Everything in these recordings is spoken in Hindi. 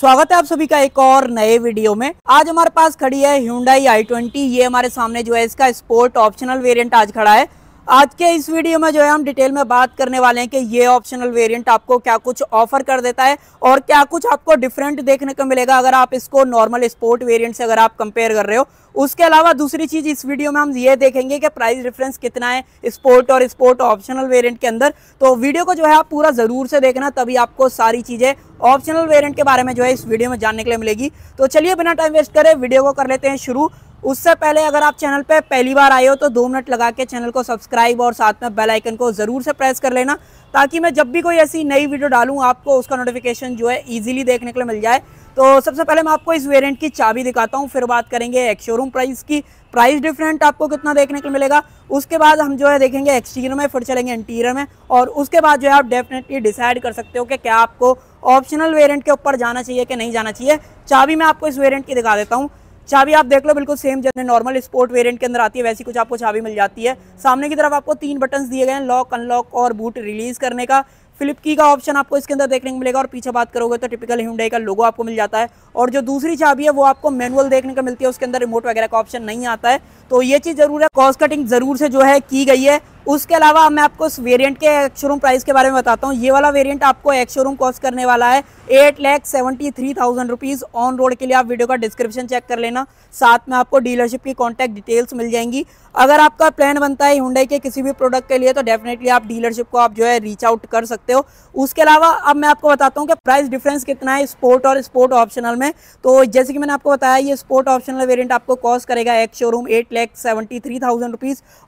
स्वागत है आप सभी का एक और नए वीडियो में आज हमारे पास खड़ी है ह्यूडाई आई ट्वेंटी ये हमारे सामने जो है इसका स्पोर्ट ऑप्शनल वेरिएंट आज खड़ा है आज के इस वीडियो में जो है हम डिटेल में बात करने वाले हैं कि ये ऑप्शनल वेरिएंट आपको क्या कुछ ऑफर कर देता है और क्या कुछ आपको डिफरेंट देखने को मिलेगा अगर आप इसको नॉर्मल स्पोर्ट वेरिएंट से अगर आप कंपेयर कर रहे हो उसके अलावा दूसरी चीज़ इस वीडियो में हम ये देखेंगे कि प्राइस डिफरेंस कितना है स्पोर्ट और स्पोर्ट ऑप्शनल वेरियंट के अंदर तो वीडियो को जो है आप पूरा ज़रूर से देखना तभी आपको सारी चीज़ें ऑप्शनल वेरियंट के बारे में जो है इस वीडियो में जानने के लिए मिलेगी तो चलिए बिना टाइम वेस्ट करें वीडियो को कर लेते हैं शुरू उससे पहले अगर आप चैनल पर पहली बार आए हो तो दो मिनट लगा के चैनल को सब्सक्राइब और साथ में बेल आइकन को ज़रूर से प्रेस कर लेना ताकि मैं जब भी कोई ऐसी नई वीडियो डालूँ आपको उसका नोटिफिकेशन जो है ईजिली देखने के लिए मिल जाए तो सबसे पहले मैं आपको इस वेरिएंट की चाबी दिखाता हूँ फिर बात करेंगे एक शोरूम प्राइस की प्राइस डिफरेंट आपको कितना देखने के लिए मिलेगा उसके बाद हम जो है देखेंगे एक्सटीरियर में फिर चलेंगे इंटीरियर में और उसके बाद जो है आप डेफिनेटली डिसाइड कर सकते हो कि क्या आपको ऑप्शनल वेरियंट के ऊपर जाना चाहिए कि नहीं जाना चाहिए चाबी मैं आपको इस वेरियंट की दिखा देता हूँ चाबी आप देख लो बिल्कुल सेम जैसे नॉर्मल स्पोर्ट वेरिएंट के अंदर आती है वैसी कुछ आपको चाबी मिल जाती है सामने की तरफ आपको तीन बटन्स दिए गए हैं लॉक अनलॉक और बूट रिलीज करने का फ्लिप की का ऑप्शन आपको इसके अंदर देखने को मिलेगा और पीछे बात करोगे तो टिपिकल हिंडई का लोगो आपको मिल जाता है और जो दूसरी चाबी है वो आपको मैनुअल देखने को मिलती है उसके अंदर रिमोट वगैरह का ऑप्शन नहीं आता है तो ये चीज़ जरूर है कॉस्ट कटिंग जरूर से जो है की गई है उसके अलावा मैं आपको उस वेरिएंट के एक्शोरूम प्राइस के बारे में बताता हूँ ये वाला वेरिएंट आपको एक्शोरूम कॉस्ट करने वाला है eight lakh seventy three thousand rupees on road के लिए आप वीडियो का डिस्क्रिप्शन चेक कर लेना साथ में आपको डीलरशिप की कॉन्टैक्ट डिटेल्स मिल जाएंगी अगर आपका प्लान बनता है हुडई के किसी भी प्रोडक्ट के लिए तो डेफिनेटली आप डीलरशिप को आप जो है रीच आउट कर सकते हो उसके अलावा अब मैं आपको बताता हूँ कि प्राइस डिफरेंस कितना है स्पोर्ट और स्पोर्ट ऑप्शनल में तो जैसे कि मैंने आपको बताया ये स्पोर्ट ऑप्शनल वेरियंट आपको कॉस्ट करेगा ex showroom eight lakh seventy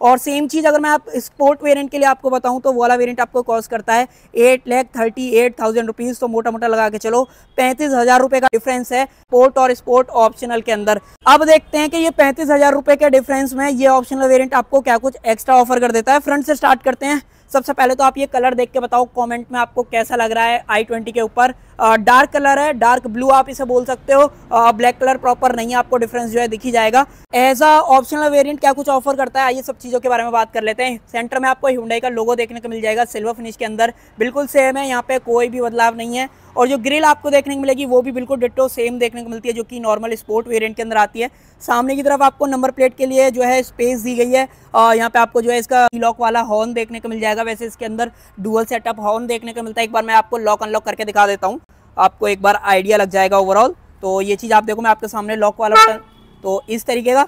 और सेम चीज़ अगर मैं आप स्पोर्ट वेरिएंट के लिए आपको बताऊं तो वाला वेरिएंट आपको कॉस्ट करता है eight lakh thirty eight thousand rupees तो मोटा मोटा लगा के चलो पैंतीस हज़ार रुपए का डिफरेंस है स्पोर्ट और स्पोर्ट ऑप्शनल के अंदर अब देखते हैं कि ये पैंतीस हज़ार रुपए के डिफरेंस में ये ऑप्शनल वेरियंट आपको क्या कुछ एक्स्ट्रा ऑफर कर देता है फ्रंट से स्टार्ट करते हैं सबसे पहले तो आप ये कलर देख के बताओ कमेंट में आपको कैसा लग रहा है आई ट्वेंटी के ऊपर डार्क कलर है डार्क ब्लू आप इसे बोल सकते हो ब्लैक कलर प्रॉपर नहीं है आपको डिफरेंस जो है दिखी जाएगा एज अ ऑप्शनल वेरिएंट क्या कुछ ऑफर करता है आइए सब चीज़ों के बारे में बात कर लेते हैं सेंटर में आपको हिंडाई का लोगो देखने को मिल जाएगा सिल्वर फिनिश के अंदर बिल्कुल सेम है यहाँ पे कोई भी बदलाव नहीं है और जो ग्रिल आपको देखने को मिलेगी वो भी बिल्कुल डिटो सेम देखने को मिलती है जो कि नॉर्मल स्पोर्ट वेरिएंट के अंदर आती है सामने की तरफ आपको नंबर प्लेट के लिए जो है स्पेस दी गई है यहाँ पे आपको जो है इसका लॉक वाला हॉर्न देखने को मिल जाएगा वैसे इसके अंदर डुअल सेटअप हॉर्न देखने को मिलता है एक बार मैं आपको लॉक अनलॉक करके दिखा देता हूँ आपको एक बार आइडिया लग जाएगा ओवरऑल तो ये चीज़ आप देखो मैं आपके सामने लॉक वाला बटन तो इस तरीके का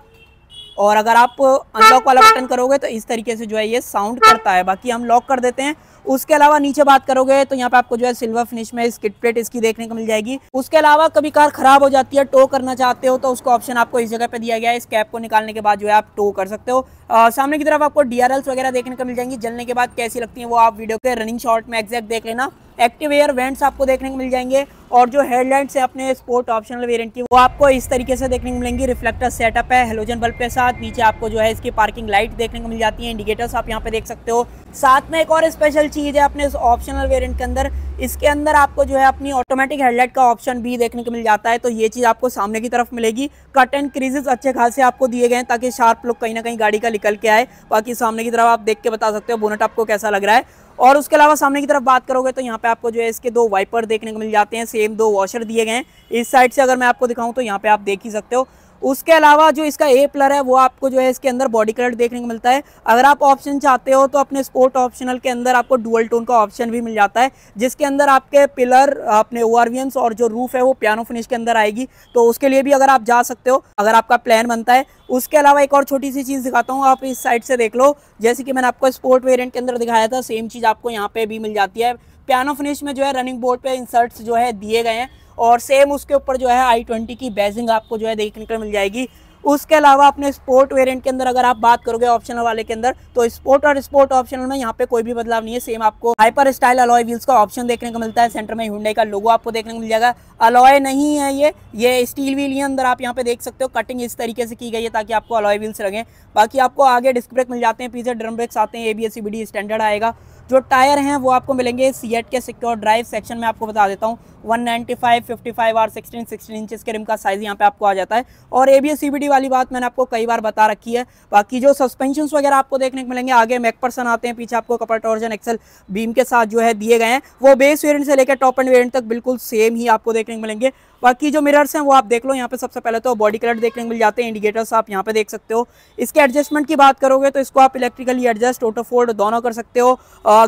और अगर आप अनलॉक वाला बटन करोगे तो इस तरीके से जो है ये साउंड करता है बाकी हम लॉक कर देते हैं उसके अलावा नीचे बात करोगे तो यहाँ पे आपको जो है सिल्वर फिनिश में स्किट प्लेट इसकी देखने को मिल जाएगी उसके अलावा कभी कार खराब हो जाती है टो करना चाहते हो तो उसका ऑप्शन आपको इस जगह पे दिया गया है इस कैप को निकालने के बाद जो है आप टो कर सकते हो आ, सामने की तरफ आपको डीआरएल्स वगैरह देखने को मिल जाएंगी जलने के बाद कैसी लगती है वो आप वीडियो के रनिंग शॉर्ट में एक्जैक्ट देख लेना एक्टिव एयर वेंट्स आपको देखने को मिल जाएंगे और जो हेडलाइट्स है अपने स्पोर्ट ऑप्शनल वेरियंट की वो आपको इस तरीके से देखने को मिलेंगी रिफ्लेक्टर सेटअप है हेलोजन बल्ब के साथ नीचे आपको जो है इसकी पार्किंग लाइट देखने को मिल जाती है इंडिकेटर्स आप यहाँ पे देख सकते हो साथ में एक और स्पेशल चीज़ है अपने ऑप्शनल वेरियंट के अंदर इसके अंदर आपको जो है अपनी ऑटोमेटिक हेडलाइट का ऑप्शन भी देखने को मिल जाता है तो ये चीज़ आपको सामने की तरफ मिलेगी कट एंड क्रीजेज अच्छे खासे आपको दिए गए हैं ताकि शार्प लुक कहीं ना कहीं गाड़ी का निकल के आए बाकी सामने की तरफ आप देख के बता सकते हो बोनट आपको कैसा लग रहा है और उसके अलावा सामने की तरफ बात करोगे तो यहाँ पे आपको जो है इसके दो वाइपर देखने को मिल जाते हैं सेम दो वॉशर दिए गए हैं इस साइड से अगर मैं आपको दिखाऊं तो यहाँ पे आप देख ही सकते हो उसके अलावा जो इसका ए प्लर है वो आपको जो है इसके अंदर बॉडी कलर देखने को मिलता है अगर आप ऑप्शन चाहते हो तो अपने स्पोर्ट ऑप्शनल के अंदर आपको डुअल टोन का ऑप्शन भी मिल जाता है जिसके अंदर आपके पिलर अपने ओ और जो रूफ है वो पियानो फिनिश के अंदर आएगी तो उसके लिए भी अगर आप जा सकते हो अगर आपका प्लान बनता है उसके अलावा एक और छोटी सी चीज़ दिखाता हूँ आप इस साइड से देख लो जैसे कि मैंने आपको स्पोर्ट वेरियंट के अंदर दिखाया था सेम चीज़ आपको यहाँ पे भी मिल जाती है पियानो फिनिश में जो है रनिंग बोर्ड पर इंसर्ट्स जो है दिए गए हैं और सेम उसके ऊपर जो है आई ट्वेंटी की बेजिंग आपको जो है देखने को मिल जाएगी उसके अलावा अपने स्पोर्ट वेरिएंट के अंदर अगर आप बात करोगे ऑप्शनल वाले के अंदर तो स्पोर्ट और स्पोर्ट ऑप्शनल में यहाँ पे कोई भी बदलाव नहीं है सेम आपको हाइपर स्टाइल अलॉय व्हील्स का ऑप्शन देखने को मिलता है सेंटर में हुडे का लोगो आपको देखने को मिल जाएगा अलॉय नहीं है ये ये स्टील व्हील ही अंदर आप यहाँ पे देख सकते हो कटिंग इस तरीके से की गई है ताकि आपको अलॉय व्हील्स लगे बाकी आपको आगे डिस्क ब्रेक मिल जाते हैं पीछे ड्रम ब्रेक्स आते हैं ए बी स्टैंडर्ड आएगा जो टायर हैं वो आपको मिलेंगे सीएट के सिक्योर ड्राइव सेक्शन में आपको बता देता हूँ 195, 55 और 16, 16 इंचेस के रिम का साइज़ यहाँ पे आपको आ जाता है और ए बी वाली बात मैंने आपको कई बार बता रखी है बाकी जो सस्पेंशन वगैरह आपको देखने को मिलेंगे आगे मैकपर्सन आते हैं पीछे आपको कपड़ टॉर्जन एक्सल बीम के साथ जो है दिए गए हैं वो बेस वेरियंट से लेकर टॉप एंड वेरियंट तक बिल्कुल सेम ही आपको देखने को मिलेंगे बाकी जो मिरर्स हैं वो आप देख लो यहाँ पे सबसे पहले तो बॉडी कलर देखने को मिल जाते हैं इंडिकेटर्स आप यहाँ पे देख सकते हो इसके एडजस्टमेंट की बात करोगे तो इसको आप इलेक्ट्रिकली एडजस्ट ऑटो दोनों कर सकते हो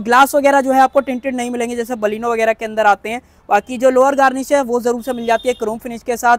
ग्लास वगैरह जो है आपको टिंटेड नहीं मिलेंगे जैसे बलिनो वगैरह के अंदर आते हैं बाकी जो लोअर गार्निश है वो ज़रूर से मिल जाती है क्रोम फिनिश के साथ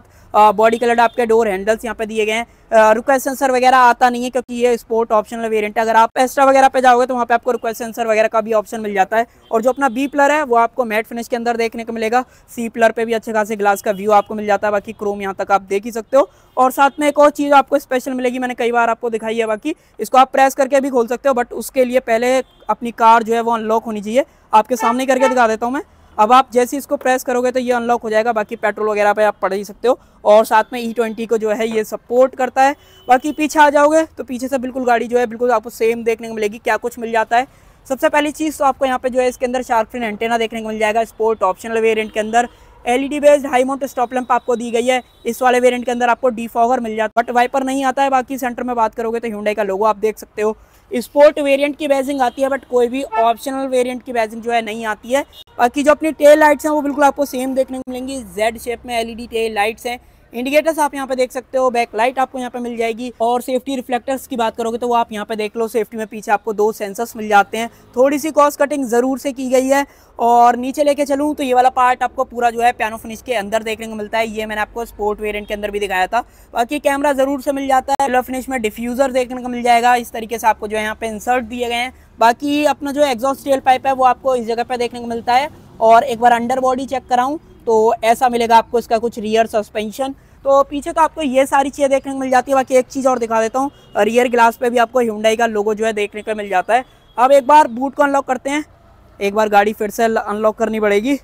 बॉडी कलर आपके डोर हैंडल्स यहाँ पे दिए गए हैं रिक्वेस्ट सेंसर वगैरह आता नहीं है क्योंकि ये स्पोर्ट ऑप्शनल वेरिएंट है अगर आप एक्स्ट्रा वगैरह पे जाओगे तो वहाँ पे आपको रिक्वेस्ट सेंसर वगैरह का भी ऑप्शन मिल जाता है और जो अपना बी प्लर है वो आपको मैट फिनिश के अंदर देखने को मिलेगा सी प्लर पर भी अच्छे खासे ग्लास का व्यू आपको मिल जाता है बाकी क्रोम यहाँ तक आप देख ही सकते हो और साथ में एक और चीज़ आपको स्पेशल मिलेगी मैंने कई बार आपको दिखाई है बाकी इसको आप प्रेस करके भी खोल सकते हो बट उसके लिए पहले अपनी कार जो है वो अनलॉक होनी चाहिए आपके सामने करके हाँ, दिखा देता हूँ मैं अब आप जैसे इसको प्रेस करोगे तो ये अनलॉक हो जाएगा बाकी पेट्रोल वगैरह पे आप पढ़ ही सकते हो और साथ में ई e ट्वेंटी को जो है ये सपोर्ट करता है बाकी पीछे आ जाओगे तो पीछे से बिल्कुल गाड़ी जो है बिल्कुल आपको सेम देखने को मिलेगी क्या कुछ मिल जाता है सबसे पहली चीज़ तो आपको यहाँ पे जो है इसके अंदर शार्क फिन एंटेना देखने को मिल जाएगा स्पोर्ट ऑप्शनल वेरियंट के अंदर LED based high mount stop lamp आपको दी गई है इस वाले वेरियंट के अंदर आपको डीफॉगर मिल जाता है बट वाइपर नहीं आता है बाकी सेंटर में बात करोगे तो ह्यूंडई का लोगो आप देख सकते हो स्पोर्ट वेरिएंट की बैजिंग आती है बट कोई भी ऑप्शनल वेरिएंट की बैजिंग जो है नहीं आती है बाकी जो अपनी टेल लाइट्स हैं वो बिल्कुल आपको सेम देखने को मिलेंगी जेड शेप में एलईडी टेल लाइट्स हैं इंडिकेटर्स आप यहाँ पे देख सकते हो बैक लाइट आपको यहाँ पे मिल जाएगी और सेफ्टी रिफ्लेक्टर्स की बात करोगे तो वो आप यहाँ पे देख लो सेफ्टी में पीछे आपको दो सेंसर्स मिल जाते हैं थोड़ी सी कॉस्ट कटिंग ज़रूर से की गई है और नीचे लेके चलूँ तो ये वाला पार्ट आपको पूरा जो है पियानो फिनिश के अंदर देखने को मिलता है ये मैंने आपको स्पोर्ट वेरियंट के अंदर भी दिखाया था बाकी कैमरा ज़रूर से मिल जाता है येलो फिनिश में डिफ्यूज़र देखने को मिल जाएगा इस तरीके से आपको जो है यहाँ पे इंसर्ट दिए गए हैं बाकी अपना जो एग्जॉस्ट रेल पाइप है वो आपको इस जगह पर देखने को मिलता है और एक बार अंडर बॉडी चेक कराऊँ तो ऐसा मिलेगा आपको इसका कुछ रियर सस्पेंशन तो पीछे तो आपको ये सारी चीज़ें देखने को मिल जाती है बाकी एक चीज़ और दिखा देता हूँ रियर ग्लास पे भी आपको हिंडाई का लोगो जो है देखने को मिल जाता है अब एक बार बूट को अनलॉक करते हैं एक बार गाड़ी फिर से अनलॉक करनी पड़ेगी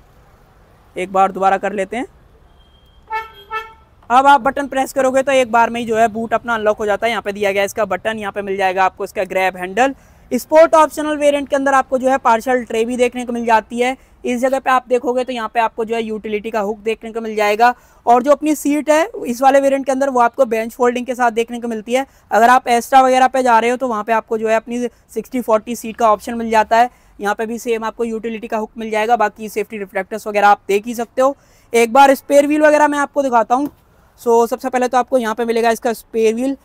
एक बार दोबारा कर लेते हैं अब आप बटन प्रेस करोगे तो एक बार में ही जो है बूट अपना अनलॉक हो जाता है यहाँ पे दिया गया इसका बटन यहाँ पे मिल जाएगा आपको इसका grab handle sport optional variant के अंदर आपको जो है पार्शल ट्रे भी देखने को मिल जाती है इस जगह पे आप देखोगे तो यहाँ पे आपको जो है यूटिलिटी का हुक देखने को मिल जाएगा और जो अपनी सीट है इस वाले वेरिएंट के अंदर वो आपको बेंच फोल्डिंग के साथ देखने को मिलती है अगर आप एस्ट्रा वगैरह पे जा रहे हो तो वहाँ पे आपको जो है अपनी सिक्सटी फोर्टी सीट का ऑप्शन मिल जाता है यहाँ पे भी सेम आपको यूटिलिटी का हुक मिल जाएगा बाकी सेफ्टी रिफ्लेक्टर्स वगैरह आप देख ही सकते हो एक बार स्पेयर व्हील वगैरह मैं आपको दिखाता हूँ सो so, सबसे पहले तो आपको यहाँ पे मिलेगा इसका स्पेयर व्हील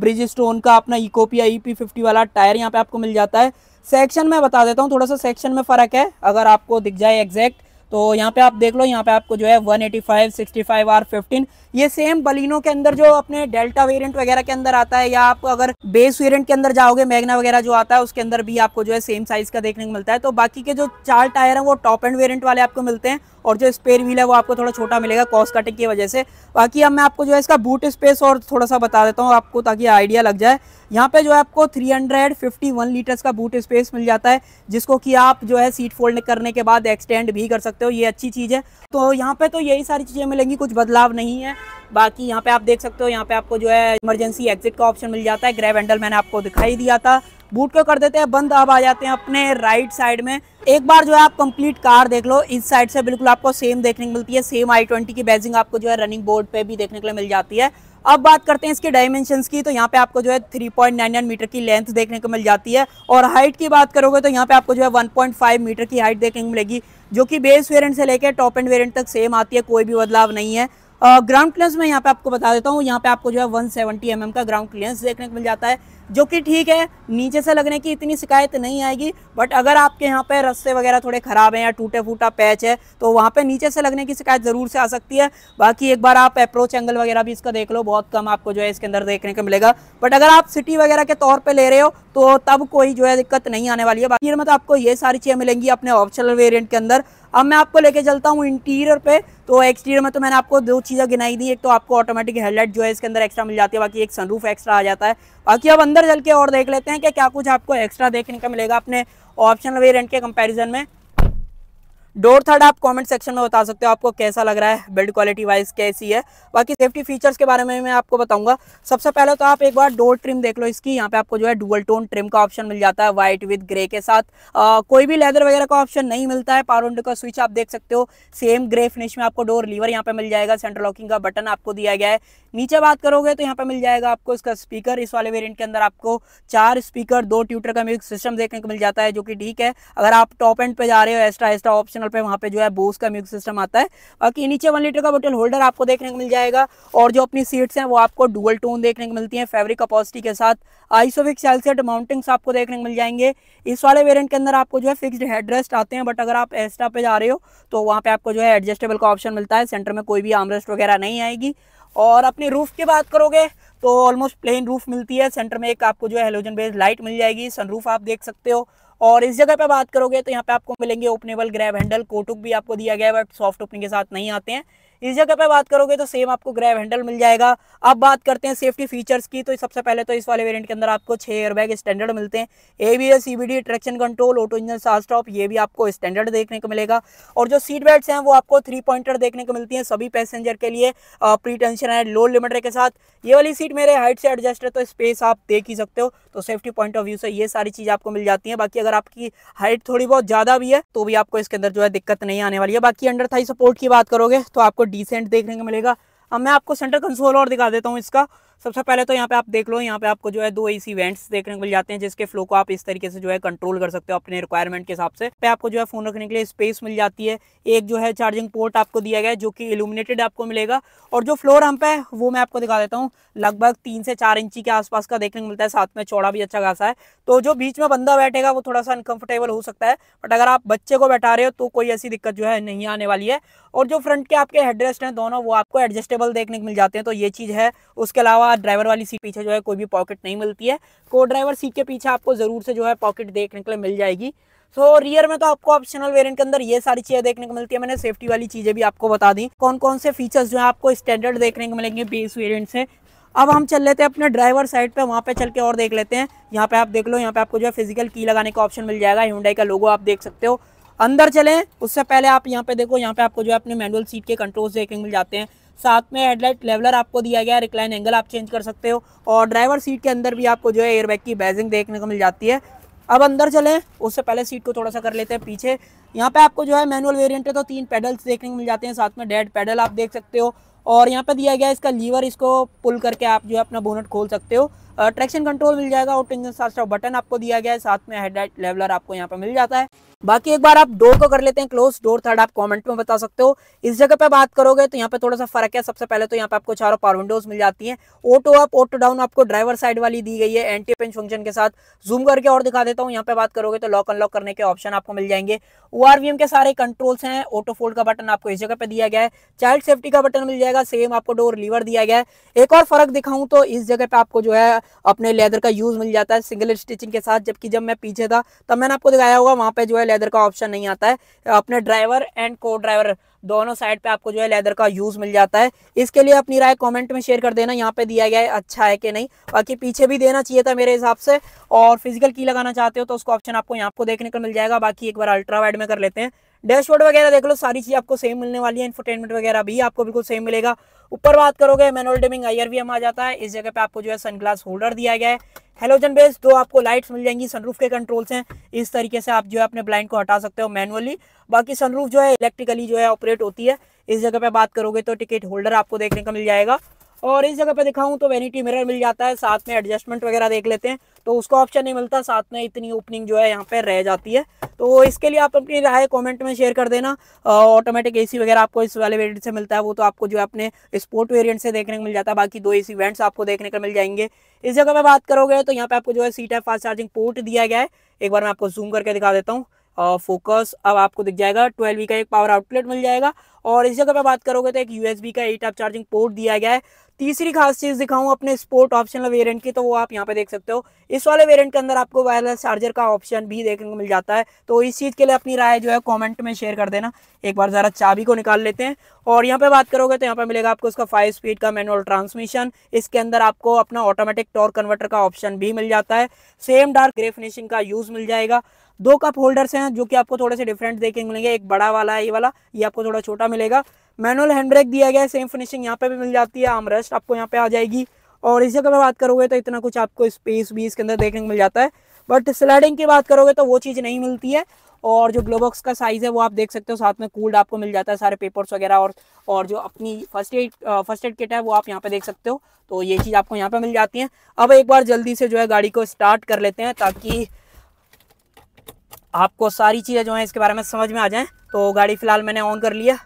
ब्रिज स्टोन का अपना इकोपिया ई पी फिफ्टी वाला टायर यहाँ पे आपको मिल जाता है सेक्शन में बता देता हूँ थोड़ा सा सेक्शन में फ़र्क है अगर आपको दिख जाए एग्जैक्ट तो यहाँ पे आप देख लो यहाँ पे आपको जो है 185, 65 आर फिफ्टीन ये सेम बलिनो के अंदर जो अपने डेल्टा वेरिएंट वगैरह के अंदर आता है या आप अगर बेस वेरिएंट के अंदर जाओगे मैगना वगैरह जो आता है उसके अंदर भी आपको जो है सेम साइज का देखने को मिलता है तो बाकी के जो चार टायर हैं वो टॉप एंड वेरियंट वाले आपको मिलते हैं और जो स्पेयर व्हील है वो आपको थोड़ा छोटा मिलेगा कॉस्ट कटिंग की वजह से बाकी अब मैं आपको जो है इसका बूट स्पेस और थोड़ा सा बता देता हूँ आपको ताकि आइडिया लग जाए यहाँ पे जो है आपको 351 लीटर्स का बूट स्पेस मिल जाता है जिसको कि आप जो है सीट फोल्ड करने के बाद एक्सटेंड भी कर सकते हो ये अच्छी चीज़ है तो यहाँ पे तो यही सारी चीज़ें मिलेंगी कुछ बदलाव नहीं है बाकी यहाँ पे आप देख सकते हो यहाँ पे आपको जो है इमरजेंसी एग्जिट का ऑप्शन मिल जाता है ग्रैब हैंडल मैंने आपको दिखाई दिया था बूट को कर देते हैं बंद अब आ जाते हैं अपने राइट साइड में एक बार जो है आप कंप्लीट कार देख लो इस साइड से बिल्कुल आपको सेम देखने को मिलती है सेम आई ट्वेंटी की बैजिंग आपको जो है रनिंग बोर्ड पे भी देखने के लिए मिल जाती है अब बात करते हैं इसके डायमेंशन की तो यहाँ पे आपको जो है 3.99 मीटर की लेंथ देखने को मिल जाती है और हाइट की बात करोगे तो यहाँ पे आपको जो है 1.5 मीटर की हाइट देखने को मिलेगी जो कि बेस वेरिएंट से लेकर टॉप एंड वेरिएंट तक सेम आती है कोई भी बदलाव नहीं है ग्राउंड क्लियरेंस मैं यहाँ पे आपको बता देता हूँ यहाँ पे आपको जो है 170 सेवेंटी mm का ग्राउंड क्लियरेंस देखने को मिल जाता है जो कि ठीक है नीचे से लगने की इतनी शिकायत नहीं आएगी बट अगर आपके यहाँ पे रस्ते वगैरह थोड़े ख़राब हैं या टूटे फूटा पैच है तो वहाँ पे नीचे से लगने की शिकायत ज़रूर से आ सकती है बाकी एक बार आप अप्रोच एंगल वगैरह भी इसका देख लो बहुत कम आपको जो है इसके अंदर देखने को मिलेगा बट अगर आप सिटी वगैरह के तौर पर ले रहे हो तो तब कोई जो है दिक्कत नहीं आने वाली है बाकी मतलब आपको ये सारी चीज़ें मिलेंगी अपने ऑप्शनल वेरियंट के अंदर अब मैं आपको लेके चलता हूँ इंटीरियर पे तो एक्सटीरियर में तो मैंने आपको दो चीज़ें गिनाई दी एक तो आपको ऑटोमेटिक हेडलाइट जो है इसके अंदर एक्स्ट्रा मिल जाती है बाकी एक सनरूफ एक्स्ट्रा आ जाता है बाकी अब अंदर चल के और देख लेते हैं कि क्या कुछ आपको एक्स्ट्रा देखने का मिलेगा अपने ऑप्शनल वेरियंट के कंपेरिजन में डोर थर्ड आप कमेंट सेक्शन में बता सकते हो आपको कैसा लग रहा है बिल्ड क्वालिटी वाइज कैसी है बाकी सेफ्टी फीचर्स के बारे में मैं आपको बताऊंगा सबसे पहले तो आप एक बार डोर ट्रिम देख लो इसकी यहाँ पे आपको जो है डुअल टोन ट्रिम का ऑप्शन मिल जाता है व्हाइट विद ग्रे के साथ आ, कोई भी लेदर वगैरह का ऑप्शन नहीं मिलता है पारोड का स्विच आप देख सकते हो सेम ग्रे फिनिश में आपको डोर लीवर यहाँ पे मिल जाएगा सेंटर लॉकिंग का बटन आपको दिया गया है नीचे बात करोगे तो यहाँ पे मिल जाएगा आपको इसका स्पीकर इस वाले वेरियंट के अंदर आपको चार स्पीकर दो ट्यूटर का म्यूजिक सिस्टम देखने को मिल जाता है जो कि ठीक है अगर आप टॉप एंड पे जा रहे हो एक्स्ट्रा एक्स्ट्रा ऑप्शनल पे वहाँ पे जो है बोस का म्यूजिक सिस्टम आता है बाकी नीचे वन लीटर का बोटल होल्डर आपको देखने को मिल जाएगा और जो अपनी सीट्स हैं वो आपको डुअल टोन देखने को मिलती है फैब्रिक अपॉसिटी के साथ आइसोफिक सेलसेट माउंटिंग्स आपको देखने को मिल जाएंगे इस वाले वेरियंट के अंदर आपको जो है फिक्सड हेडरेस्ट आते हैं बट अगर आप एक्स्ट्रा पे जा रहे हो तो वहाँ पे आपको जो है एडजस्टेबल का ऑप्शन मिलता है सेंटर में कोई भी आमरेस्ट वगैरह नहीं आएगी और अपने रूफ़ की बात करोगे तो ऑलमोस्ट प्लेन रूफ़ मिलती है सेंटर में एक आपको जो है हेलोजन बेस्ड लाइट मिल जाएगी सनरूफ आप देख सकते हो और इस जगह पे बात करोगे तो यहाँ पे आपको मिलेंगे ओपनेबल ग्रैब हैंडल कोटुक भी आपको दिया गया है बट सॉफ्ट ओपनिंग के साथ नहीं आते हैं इस जगह पे बात करोगे तो सेम आपको ग्रैब हैंडल मिल जाएगा अब बात करते हैं सेफ्टी फीचर्स की तो सबसे पहले तो इस वाले वेरिएंट के अंदर आपको छः एयरबैग स्टैंडर्ड मिलते हैं A B S CBD traction control auto engine साल स्टॉप ये भी आपको स्टैंडर्ड देखने को मिलेगा और जो सीट बेल्ट हैं वो आपको थ्री पॉइंटर देखने को मिलती हैं सभी पैसेंजर के लिए प्री टेंशन है लो लिमिटर के साथ ये वाली सीट मेरे हाइट से एडजस्ट है तो स्पेस आप देख ही सकते हो तो सेफ्टी पॉइंट ऑफ व्यू से ये सारी चीज़ आपको मिल जाती है बाकी अगर आपकी हाइट थोड़ी बहुत ज़्यादा भी है तो भी आपको इसके अंदर जो है दिक्कत नहीं आने वाली है बाकी अंडर थाई सपोर्ट की बात करोगे तो आपको डिसेंट देखने को मिलेगा अब मैं आपको सेंटर कंसोल और दिखा देता हूँ इसका सबसे पहले तो यहाँ पे आप देख लो यहाँ पे आपको जो है दो एसी इवेंट्स देखने को मिल जाते हैं जिसके फ्लो को आप इस तरीके से जो है कंट्रोल कर सकते हो अपने रिक्वायरमेंट के हिसाब से पे आपको जो है फोन रखने के लिए स्पेस मिल जाती है एक जो है चार्जिंग पोर्ट आपको दिया गया है जो कि इल्यूमिनेटेड आपको मिलेगा और जो फ्लोर हम पे वो मैं आपको दिखा देता हूँ लगभग तीन से चार इंची के आसपास का देखने को मिलता है साथ में चौड़ा भी अच्छा खासा है तो जो बीच में बंदा बैठेगा वो थोड़ा सा अनकंफर्टेबल हो सकता है बट अगर आप बच्चे को बैठा रहे हो तो कोई ऐसी दिक्कत जो है नहीं आने वाली है और जो फ्रंट के आपके हेडरेस्ट हैं दोनों वो आपको एडजस्टेबल देखने को मिल जाते हैं तो ये चीज़ है उसके अलावा बाद ड्राइवर वाली सीट पीछे जो है कोई भी पॉकेट नहीं मिलती है को ड्राइवर सीट के पीछे आपको ज़रूर से जो है पॉकेट देखने के लिए मिल जाएगी सो so, रियर में तो आपको ऑप्शनल वेरिएंट के अंदर ये सारी चीज़ें देखने को मिलती है मैंने सेफ्टी वाली चीज़ें भी आपको बता दी कौन कौन से फीचर्स जो है आपको स्टैंडर्ड देखने को मिलेंगे बेस वेरिएंट से अब हम चल लेते हैं अपने ड्राइवर साइड पे वहाँ पे चल के और देख लेते हैं यहाँ पे आप देख लो यहाँ पे आपको जो है फिजिकल की लगाने का ऑप्शन मिल जाएगा हिंडाई का लोगो आप देख सकते हो अंदर चलें उससे पहले आप यहाँ पे देखो यहाँ पे आपको जो है अपने मैनुअल सीट के कंट्रोल्स देखने मिल जाते हैं साथ में हेडलाइट लेवलर आपको दिया गया है रिक्लाइन एंगल आप चेंज कर सकते हो और ड्राइवर सीट के अंदर भी आपको जो है एयरबैग की बैजिंग देखने को मिल जाती है अब अंदर चलें उससे पहले सीट को थोड़ा सा कर लेते हैं पीछे यहाँ पे आपको जो है मैनुअल वेरिएंट है तो तीन पेडल्स देखने को मिल जाते हैं साथ में डेड पेडल आप देख सकते हो और यहाँ पे दिया गया है इसका लीवर इसको पुल करके आप जो है अपना बोनट खोल सकते हो ट्रैक्शन कंट्रोल मिल जाएगा और टेंशन स्टार्ट बटन आपको दिया गया है साथ में हेडलाइट लेवलर आपको यहाँ पर मिल जाता है बाकी एक बार आप डोर को कर लेते हैं क्लोज डोर थर्ड आप कमेंट में बता सकते हो इस जगह पे बात करोगे तो यहाँ पे थोड़ा सा फर्क है सबसे पहले तो यहाँ पे आपको चारों पावर विंडोज मिल जाती हैं ऑटो अप ऑटो डाउन आपको ड्राइवर साइड वाली दी गई है एंटी पेंच फंक्शन के साथ जूम करके और दिखा देता हूँ यहाँ पे बात करोगे तो लॉक अनलॉक करने के ऑप्शन आपको मिल जाएंगे ओ के सारे कंट्रोल्स हैं ऑटो फोल्ड का बटन आपको इस जगह पे दिया गया है चाइल्ड सेफ्टी का बटन मिल जाएगा सेम आपको डोर लीवर दिया गया है एक और फर्क दिखाऊं तो इस जगह पे आपको जो है अपने लेदर का यूज़ मिल जाता है सिंगल स्टिचिंग के साथ जबकि जब मैं पीछे था तब मैंने आपको दिखाया होगा वहाँ पे जो है लेदर का ऑप्शन नहीं आता है अपने ड्राइवर एंड को ड्राइवर दोनों साइड पे आपको जो है लेदर का यूज़ मिल जाता है इसके लिए अपनी राय कमेंट में शेयर कर देना यहाँ पे दिया गया है अच्छा है कि नहीं बाकी पीछे भी देना चाहिए था मेरे हिसाब से और फिजिकल की लगाना चाहते हो तो उसका ऑप्शन आपको यहाँ को देखने को मिल जाएगा बाकी एक बार अल्ट्रा वाइड में कर लेते हैं डैशबोर्ड वगैरह देख लो सारी चीज़ आपको सेम मिलने वाली है इंफोटेनमेंट वगैरह भी आपको बिल्कुल सेम मिलेगा ऊपर बात करोगे मैनुअल डिमिंग हम आ जाता है इस जगह पे आपको जो है सनग्लास होल्डर दिया गया है हेलोजन बेस दो आपको लाइट्स मिल जाएंगी सनरूफ के कंट्रोल्स हैं इस तरीके से आप जो है अपने ब्लाइंड को हटा सकते हो मैनुअली बाकी सनरूफ जो है इलेक्ट्रिकली जो है ऑपरेट होती है इस जगह पे बात करोगे तो टिकट होल्डर आपको देखने को मिल जाएगा और इस जगह पे दिखाऊं तो वेनिटी मिरर मिल जाता है साथ में एडजस्टमेंट वगैरह देख लेते हैं तो उसका ऑप्शन नहीं मिलता साथ में इतनी ओपनिंग जो है यहाँ पे रह जाती है तो इसके लिए आप अपनी राय कमेंट में शेयर कर देना ऑटोमेटिक एसी वगैरह आपको इस वाले वेरियंट से मिलता है वो तो आपको जो है अपने स्पोर्ट वेरियंट से देखने को मिल जाता है बाकी दो ए वेंट्स आपको देखने को मिल जाएंगे इस जगह पर बात करोगे तो यहाँ पे आपको जो है सीट है फास्ट चार्जिंग पोर्ट दिया गया है एक बार मैं आपको जूम करके दिखा देता हूँ फोकस अब आपको दिख जाएगा ट्वेल्व का एक पावर आउटलेट मिल जाएगा और इस जगह पर बात करोगे तो एक यूएसबी का एट आप चार्जिंग पोर्ट दिया गया है तीसरी खास चीज़ दिखाऊं अपने स्पोर्ट ऑप्शनल वेरिएंट की तो वो आप यहाँ पे देख सकते हो इस वाले वेरिएंट के अंदर आपको वायरलेस चार्जर का ऑप्शन भी देखने को मिल जाता है तो इस चीज़ के लिए अपनी राय जो है कमेंट में शेयर कर देना एक बार ज़रा चाबी को निकाल लेते हैं और यहाँ पे बात करोगे तो यहाँ पे मिलेगा आपको उसका फाइव स्पीड का मैनुअल ट्रांसमिशन इसके अंदर आपको अपना ऑटोमेटिक टॉर्क कन्वर्टर का ऑप्शन भी मिल जाता है सेम डार्क ग्रे फिनिशिंग का यूज़ मिल जाएगा दो कप होल्डर्स हैं जो कि आपको थोड़े से डिफरेंट देखेंगे मिलेंगे एक बड़ा वाला है ये वाला ये आपको थोड़ा छोटा मिलेगा मैनुअल हैंड ब्रेक दिया गया है सेम फिनिशिंग यहाँ पे भी मिल जाती है आम रेस्ट आपको यहाँ पे आ जाएगी और इसी अगर बात करोगे तो इतना कुछ आपको स्पेस भी इसके अंदर देखने को मिल जाता है बट स्लाइडिंग की बात करोगे तो वो चीज़ नहीं मिलती है और जो ग्लोबॉक्स का साइज़ है वो आप देख सकते हो साथ में कूल्ड आपको मिल जाता है सारे पेपर्स वगैरह और और जो अपनी first aid first aid kit है वो आप यहाँ पे देख सकते हो तो ये चीज़ आपको यहाँ पे मिल जाती है अब एक बार जल्दी से जो है गाड़ी को स्टार्ट कर लेते हैं ताकि आपको सारी चीज़ें जो हैं इसके बारे में समझ में आ जाएँ तो गाड़ी फ़िलहाल मैंने ऑन कर लिया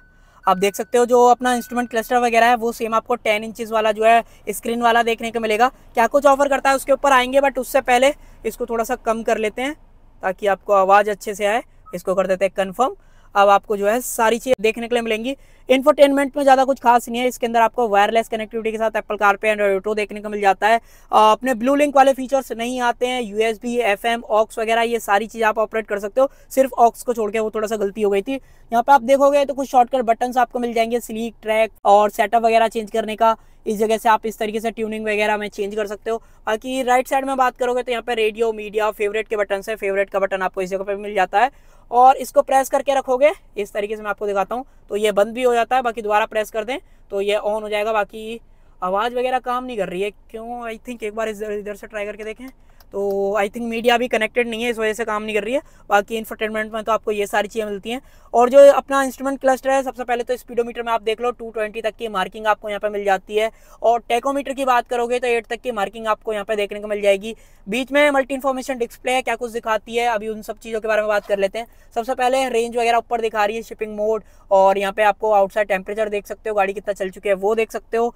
आप देख सकते हो जो अपना इंस्ट्रूमेंट क्लस्टर वगैरह है वो सेम आपको 10 इंचज़ वाला जो है स्क्रीन वाला देखने को मिलेगा क्या कुछ ऑफर करता है उसके ऊपर आएंगे बट उससे पहले इसको थोड़ा सा कम कर लेते हैं ताकि आपको आवाज़ अच्छे से आए इसको कर देते हैं कन्फर्म अब आपको जो है सारी चीज़ देखने के लिए मिलेंगी इन्फोटेनमेंट में ज़्यादा कुछ खास नहीं है इसके अंदर आपको वायरलेस कनेक्टिविटी के साथ Apple CarPlay and auto देखने को मिल जाता है अपने ब्लू लिंक वाले फीचर्स नहीं आते हैं यूएसबी एफएम ऑक्स वगैरह ये सारी चीज़ आप ऑपरेट कर सकते हो सिर्फ ऑक्स को छोड़ के वो थोड़ा सा गलती हो गई थी यहाँ पे आप देखोगे तो कुछ शॉर्टकट बटन आपको मिल जाएंगे स्लीक ट्रैक और सेटअप वगैरह चेंज करने का इस जगह से आप इस तरीके से ट्यूनिंग वगैरह में चेंज कर सकते हो बाकी राइट साइड में बात करोगे तो यहाँ पे रेडियो मीडिया फेवरेट के बटन है फेवरेट का बटन आपको इस जगह पर मिल जाता है और इसको प्रेस करके रखोगे इस तरीके से मैं आपको दिखाता हूँ तो ये बंद भी हो जाता है बाकी दोबारा प्रेस कर दें तो ये ऑन हो जाएगा बाकी आवाज़ वगैरह काम नहीं कर रही है क्यों आई थिंक एक बार इधर इधर से ट्राई करके देखें तो आई थिंक मीडिया भी कनेक्टेड नहीं है इस वजह से काम नहीं कर रही है बाकी इंफरटेनमेंट में तो आपको ये सारी चीज़ें मिलती हैं और जो अपना इंस्ट्रूमेंट क्लस्टर है सबसे पहले तो स्पीडोमीटर में आप देख लो 220 तक की मार्किंग आपको यहाँ पर मिल जाती है और टेकोमीटर की बात करोगे तो एट तक की मार्किंग आपको यहाँ पर देखने को मिल जाएगी बीच में मल्टी इन्फॉर्मेशन डिस्प्ले है क्या कुछ दिखाती है अभी उन सब चीज़ों के बारे में बात कर लेते हैं सबसे पहले रेंज वगैरह ऊपर दिखा रही है शिपिंग मोड और यहाँ पे आपको आउटसाइड टेम्परेचर देख सकते हो गाड़ी कितना चल चुकी है वो देख सकते हो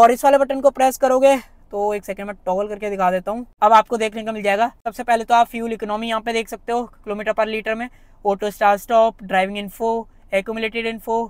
और इस वाले बटन को प्रेस करोगे तो एक सेकंड में टॉगल करके दिखा देता हूँ अब आपको देखने को मिल जाएगा सबसे पहले तो आप फ्यूल इकोनॉमी यहाँ पे देख सकते हो किलोमीटर पर लीटर में auto start stop driving info accumulated info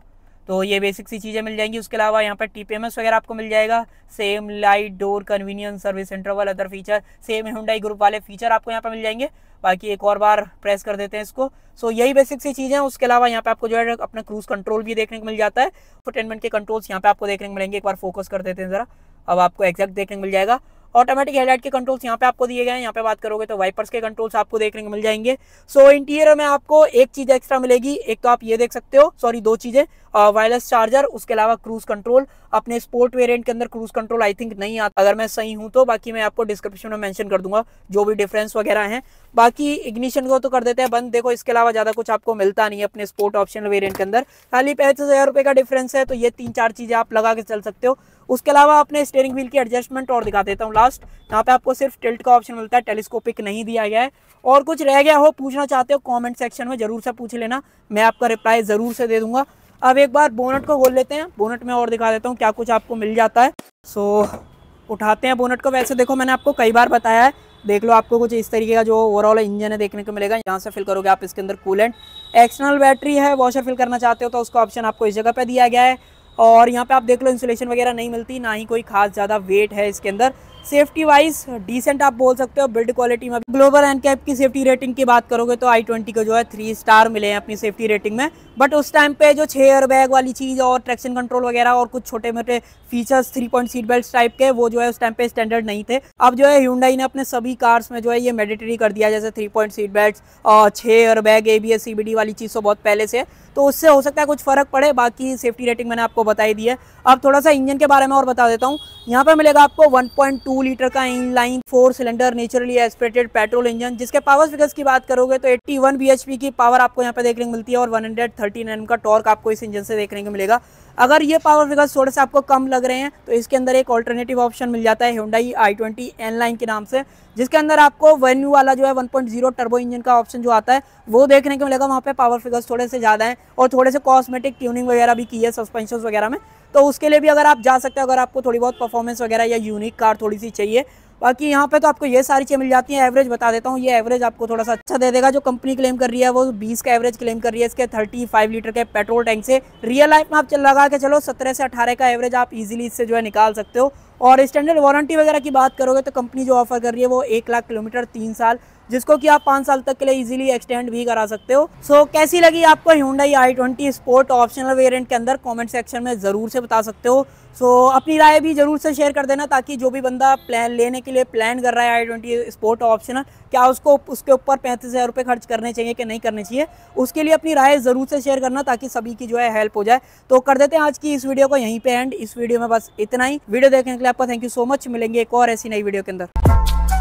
तो ये बेसिक सी चीज़ें मिल जाएंगी उसके अलावा यहाँ पर टी वगैरह आपको मिल जाएगा same light door convenience service interval other feature same Hyundai group वाले फीचर आपको यहाँ पर मिल जाएंगे बाकी एक और बार प्रेस कर देते हैं इसको सो so, यही बेसिक सी चीज़ें हैं उसके अलावा यहाँ पे आपको जो है अपना क्रूज कंट्रोल भी देखने को मिल जाता है इंफोटेनमेंट के कंट्रोल्स यहाँ पे आपको देखने को मिलेंगे एक बार फोकस कर देते हैं ज़रा अब आपको एक्जैक्ट देखने को मिल जाएगा ऑटोमेटिक हेडलाइट के कंट्रोल्स यहाँ पे आपको दिए गए हैं यहाँ पे बात करोगे तो वाइपर्स के कंट्रोल्स आपको देखने को मिल जाएंगे सो so, इंटीरियर में आपको एक चीज एक्स्ट्रा मिलेगी एक तो आप ये देख सकते हो सॉरी दो चीजें वायरलेस चार्जर उसके अलावा क्रूज कंट्रोल अपने स्पोर्ट वेरिएंट के अंदर क्रूज कंट्रोल आई थिंक नहीं आता अगर मैं सही हूँ तो बाकी मैं आपको डिस्क्रिप्शन में मैंशन कर दूंगा जो भी डिफरेंस वगैरह है बाकी इग्निशन को तो कर देते हैं बंद देखो इसके अलावा ज्यादा कुछ आपको मिलता नहीं अपने स्पोर्ट ऑप्शन वेरियंट के अंदर खाली पैंतीस हजार का डिफरेंस है तो ये तीन चार चीजें आप लगा के चल सकते हो उसके अलावा अपने स्टेयरिंग व्हील की एडजस्टमेंट और दिखा देता हूँ लास्ट यहाँ पे आपको सिर्फ टिल्ट का ऑप्शन मिलता है टेलीस्कोपिक नहीं दिया गया है और कुछ रह गया हो पूछना चाहते हो कॉमेंट सेक्शन में ज़रूर से पूछ लेना मैं आपका रिप्लाई ज़रूर से दे दूंगा अब एक बार बोनट को खोल लेते हैं बोनट में और दिखा देता हूँ क्या कुछ आपको मिल जाता है सो उठाते हैं बोनट को वैसे देखो मैंने आपको कई बार बताया है देख लो आपको कुछ इस तरीके का जो ओवरऑल इंजन है देखने को मिलेगा यहाँ से फिल करोगे आप इसके अंदर कूलेंट एक्सटर्नल बैटरी है वॉशर फिल करना चाहते हो तो उसका ऑप्शन आपको इस जगह पर दिया गया है और यहाँ पे आप देख लो इंसुलेशन वगैरह नहीं मिलती ना ही कोई खास ज़्यादा वेट है इसके अंदर सेफ्टी वाइज डिसेंट आप बोल सकते हो बिल्ड क्वालिटी में ग्लोबल एंड कैप की सेफ्टी रेटिंग की बात करोगे तो आई ट्वेंटी को जो है थ्री स्टार मिले हैं अपनी सेफ्टी रेटिंग में बट उस टाइम पे जो छः एयर बैग वाली चीज़ और ट्रैक्शन कंट्रोल वगैरह और कुछ छोटे मोटे features three point seat belt type के वो जो है उस टाइम पे स्टैंडर्ड नहीं थे अब जो है ह्यूडाई ने अपने सभी कार्स में जो है ये मेडिटरी कर दिया जैसे थ्री पॉइंट सीट बेल्ट छः airbag A B S C B D वाली चीज़ तो बहुत पहले से तो उससे हो सकता है कुछ फ़र्क पड़े बाकी सेफ्टी रेटिंग मैंने आपको बताई दी है अब थोड़ा सा इंजन के बारे में और बता देता हूँ यहाँ पर मिलेगा आपको वन पॉइंट टू लीटर का inline four cylinder naturally aspirated petrol engine जिसके पावर फिगर्स की बात करोगे तो 81 वन की पावर आपको यहाँ पे देखने को मिलती है और 113 हंड्रेड का टॉर्क आपको इस इंजन से देखने को मिलेगा अगर ये पावर फिगर्स थोड़े से आपको कम लग रहे हैं तो इसके अंदर एक ऑल्टरनेटिव ऑप्शन मिल जाता है हिंडाई आई ट्वेंटी लाइन के नाम से जिसके अंदर आपको वन वाला जो है वन टर्बो इंजन का ऑप्शन जो आता है वो देखने को मिलेगा वहाँ पे पावर फिगर्स थोड़े से ज़्यादा है और थोड़े से कॉस्मेटिक ट्यूनिंग वगैरह भी की है सस्पेंशन वगैरह में तो उसके लिए भी अगर आप जा सकते हो अगर आपको थोड़ी बहुत परफॉर्मेंस वगैरह या यूनिक कार थोड़ी सी चाहिए बाकी यहाँ पे तो आपको ये सारी चीज़ें मिल जाती हैं एवरेज बता देता हूँ ये एवरेज आपको थोड़ा सा अच्छा दे देगा जो कंपनी क्लेम कर रही है वो 20 का एवरेज क्लेम कर रही है इसके 35 लीटर के पेट्रोल टैंक से रियल लाइफ में आप चल लगा के चलो 17 से 18 का एवरेज आप इजीली इससे जो है निकाल सकते हो और स्टैंडर्ड वारंटी वगैरह की बात करोगे तो कंपनी जो ऑफर कर रही है वो एक लाख किलोमीटर तीन साल जिसको कि आप पाँच साल तक के लिए इजीली एक्सटेंड भी करा सकते हो सो so, कैसी लगी आपको Hyundai i twenty sport optional variant के अंदर कमेंट सेक्शन में ज़रूर से बता सकते हो सो so, अपनी राय भी ज़रूर से शेयर कर देना ताकि जो भी बंदा प्लान लेने के लिए प्लान कर रहा है आई ट्वेंटी स्पोर्ट ऑप्शनल क्या उसको उसके ऊपर पैंतीस हज़ार रुपये खर्च करने चाहिए कि नहीं करने चाहिए उसके लिए अपनी राय ज़रूर से शेयर करना ताकि सभी की जो है हेल्प हो जाए तो कर देते हैं आज की इस वीडियो को यहीं पर एंड इस वीडियो में बस इतना ही वीडियो देखने के लिए आपका थैंक यू सो मच मिलेंगे एक और ऐसी नई वीडियो के अंदर